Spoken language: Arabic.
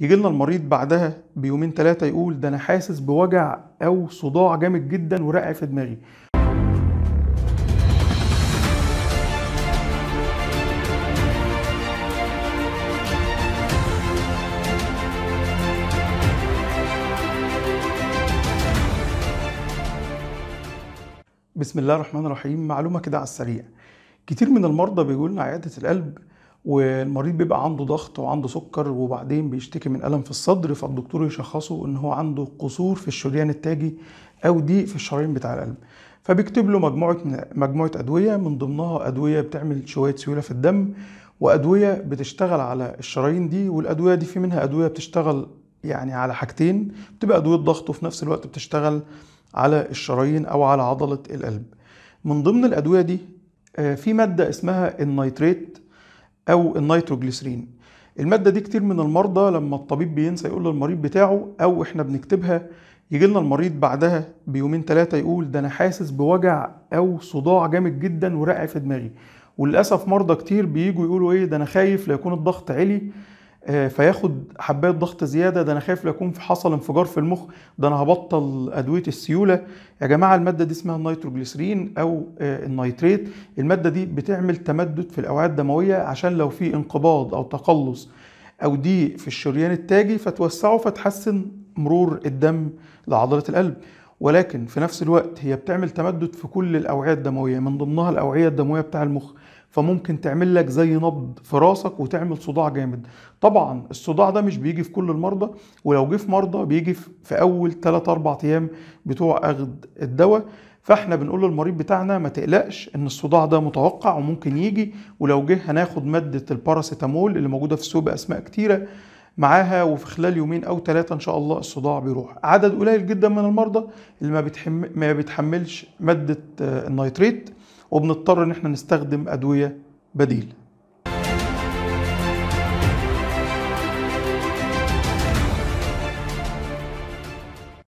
يجي لنا المريض بعدها بيومين ثلاثة يقول ده أنا حاسس بوجع أو صداع جامد جدا ورقع في دماغي بسم الله الرحمن الرحيم معلومة كده على السريع كتير من المرضى بيقولنا عيادة القلب والمريض بيبقى عنده ضغط وعنده سكر وبعدين بيشتكي من ألم في الصدر فالدكتور يشخصه إن هو عنده قصور في الشريان التاجي أو ضيق في الشرايين بتاع القلب فبيكتب له مجموعة مجموعة أدوية من ضمنها أدوية بتعمل شوية سيولة في الدم وأدوية بتشتغل على الشرايين دي والأدوية دي في منها أدوية بتشتغل يعني على حاجتين بتبقى أدوية ضغط وفي نفس الوقت بتشتغل على الشرايين أو على عضلة القلب من ضمن الأدوية دي آه، في مادة اسمها النيتريت او النيتروجليسرين الماده دي كتير من المرضى لما الطبيب بينسى يقول للمريض بتاعه او احنا بنكتبها يجي لنا المريض بعدها بيومين ثلاثه يقول ده انا حاسس بوجع او صداع جامد جدا ورقع في دماغي وللاسف مرضى كتير بيجوا يقولوا ايه ده انا خايف ليكون الضغط عالي آه، فياخد حبايه ضغط زياده ده انا خايف لو يكون حصل انفجار في المخ ده انا هبطل ادويه السيوله يا جماعه الماده دي اسمها النيتروجليسرين او آه، النيتريت الماده دي بتعمل تمدد في الاوعيه الدمويه عشان لو في انقباض او تقلص او ضيق في الشريان التاجي فتوسعه فتحسن مرور الدم لعضله القلب ولكن في نفس الوقت هي بتعمل تمدد في كل الاوعيه الدمويه من ضمنها الاوعيه الدمويه بتاع المخ فممكن تعمل لك زي نبض في راسك وتعمل صداع جامد طبعا الصداع ده مش بيجي في كل المرضى ولو جه في مرضى بيجي في اول 3 4 ايام بتوع اخذ الدواء فاحنا بنقول للمريض بتاعنا ما تقلقش ان الصداع ده متوقع وممكن يجي ولو جه هناخد ماده الباراسيتامول اللي موجوده في السوق باسماء كتيره معاها وفي خلال يومين او ثلاثه ان شاء الله الصداع بيروح عدد قليل جدا من المرضى اللي ما, بتحمل ما بيتحملش ماده آه، النيتريت وبنضطر ان احنا نستخدم ادويه بديله